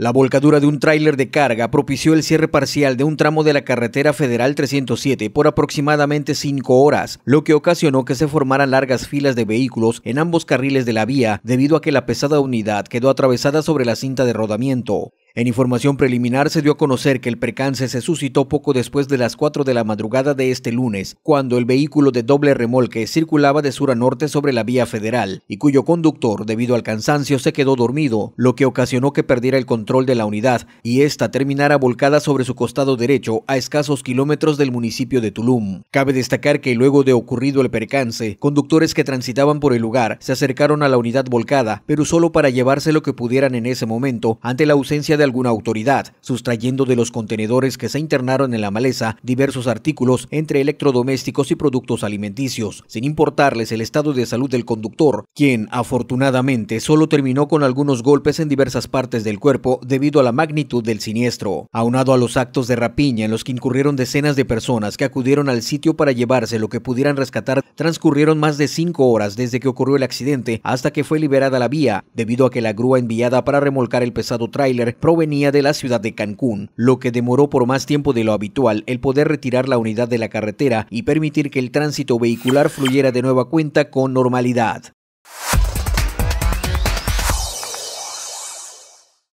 La volcadura de un tráiler de carga propició el cierre parcial de un tramo de la carretera federal 307 por aproximadamente 5 horas, lo que ocasionó que se formaran largas filas de vehículos en ambos carriles de la vía debido a que la pesada unidad quedó atravesada sobre la cinta de rodamiento. En información preliminar se dio a conocer que el percance se suscitó poco después de las 4 de la madrugada de este lunes, cuando el vehículo de doble remolque circulaba de sur a norte sobre la vía federal y cuyo conductor, debido al cansancio, se quedó dormido, lo que ocasionó que perdiera el control de la unidad y ésta terminara volcada sobre su costado derecho a escasos kilómetros del municipio de Tulum. Cabe destacar que luego de ocurrido el percance, conductores que transitaban por el lugar se acercaron a la unidad volcada, pero solo para llevarse lo que pudieran en ese momento ante la ausencia de alguna autoridad, sustrayendo de los contenedores que se internaron en la maleza diversos artículos entre electrodomésticos y productos alimenticios, sin importarles el estado de salud del conductor, quien afortunadamente solo terminó con algunos golpes en diversas partes del cuerpo debido a la magnitud del siniestro, aunado a los actos de rapiña en los que incurrieron decenas de personas que acudieron al sitio para llevarse lo que pudieran rescatar, transcurrieron más de cinco horas desde que ocurrió el accidente hasta que fue liberada la vía, debido a que la grúa enviada para remolcar el pesado tráiler provenía de la ciudad de Cancún, lo que demoró por más tiempo de lo habitual el poder retirar la unidad de la carretera y permitir que el tránsito vehicular fluyera de nueva cuenta con normalidad.